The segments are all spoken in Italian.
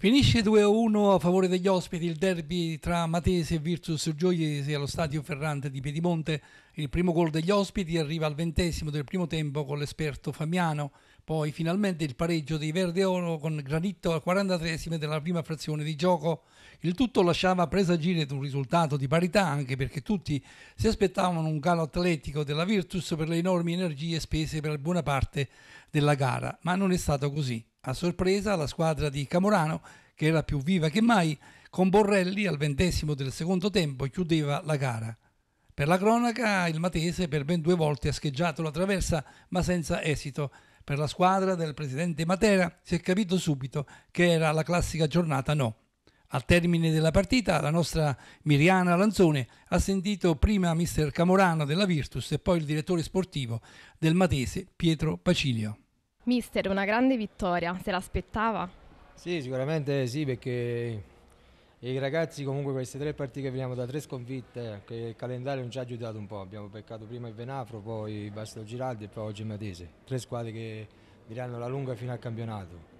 Finisce 2-1 a favore degli ospiti il derby tra Matese e Virtus Gioiese allo stadio Ferrante di Piedimonte il primo gol degli ospiti arriva al ventesimo del primo tempo con l'esperto Famiano, poi finalmente il pareggio dei Verde Oro con Granitto al 43 della prima frazione di gioco. Il tutto lasciava presagire un risultato di parità anche perché tutti si aspettavano un calo atletico della Virtus per le enormi energie spese per buona parte della gara, ma non è stato così. A sorpresa la squadra di Camorano, che era più viva che mai, con Borrelli al ventesimo del secondo tempo chiudeva la gara. Per la cronaca, il Matese per ben due volte ha scheggiato la traversa, ma senza esito. Per la squadra del presidente Matera si è capito subito che era la classica giornata no. Al termine della partita, la nostra Miriana Lanzone ha sentito prima mister Camorano della Virtus e poi il direttore sportivo del Matese, Pietro Pacilio. Mister, una grande vittoria, se l'aspettava? Sì, sicuramente sì, perché i ragazzi comunque queste tre partite che veniamo da tre sconfitte, che il calendario non ci ha aiutato un po', abbiamo peccato prima il Venafro, poi il Basto Giraldi e poi oggi il Matese, tre squadre che diranno la lunga fino al campionato.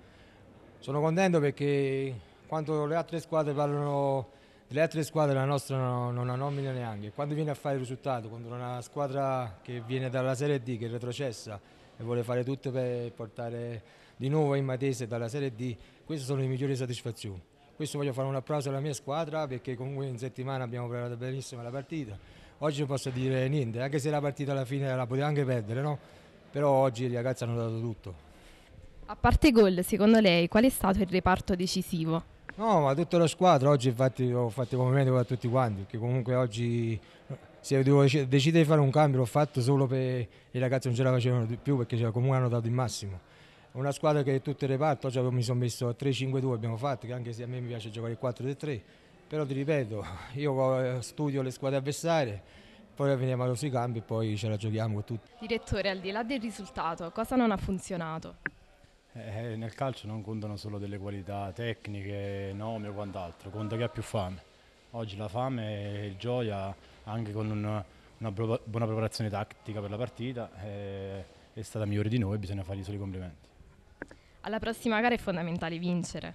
Sono contento perché quando le altre squadre parlano delle altre squadre la nostra non, non la nomina neanche, quando viene a fare il risultato contro una squadra che viene dalla Serie D, che è retrocessa e vuole fare tutto per portare di nuovo in Matese dalla Serie D, queste sono le migliori soddisfazioni. Questo voglio fare un applauso alla mia squadra perché comunque in settimana abbiamo preparato benissimo la partita. Oggi non posso dire niente, anche se la partita alla fine la poteva anche perdere, no? però oggi i ragazzi hanno dato tutto. A parte gol, secondo lei qual è stato il reparto decisivo? No, ma tutta la squadra, oggi infatti ho fatto i complimenti a tutti quanti, perché comunque oggi se devo decidere di fare un cambio l'ho fatto solo per i ragazzi non ce la facevano di più perché comunque hanno dato il massimo una squadra che tutte le parti, oggi mi sono messo 3-5-2 abbiamo fatto, che anche se a me mi piace giocare 4-3, però ti ripeto, io eh, studio le squadre avversarie, poi veniamo sui campi e poi ce la giochiamo con tutti. Direttore, al di là del risultato, cosa non ha funzionato? Eh, eh, nel calcio non contano solo delle qualità tecniche, nomi o quant'altro, conta chi ha più fame. Oggi la fame e il gioia, anche con una, una buona preparazione tattica per la partita, eh, è stata migliore di noi, bisogna fargli solo i complimenti alla prossima gara è fondamentale vincere.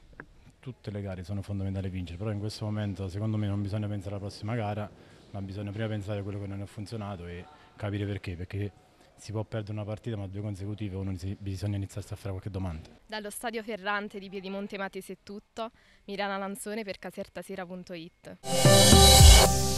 Tutte le gare sono fondamentali vincere, però in questo momento secondo me non bisogna pensare alla prossima gara, ma bisogna prima pensare a quello che non ha funzionato e capire perché, perché si può perdere una partita ma due consecutive o si, bisogna iniziare a fare qualche domanda. Dallo stadio Ferrante di Piedimonte Matese è tutto, Mirana Lanzone per casertasera.it.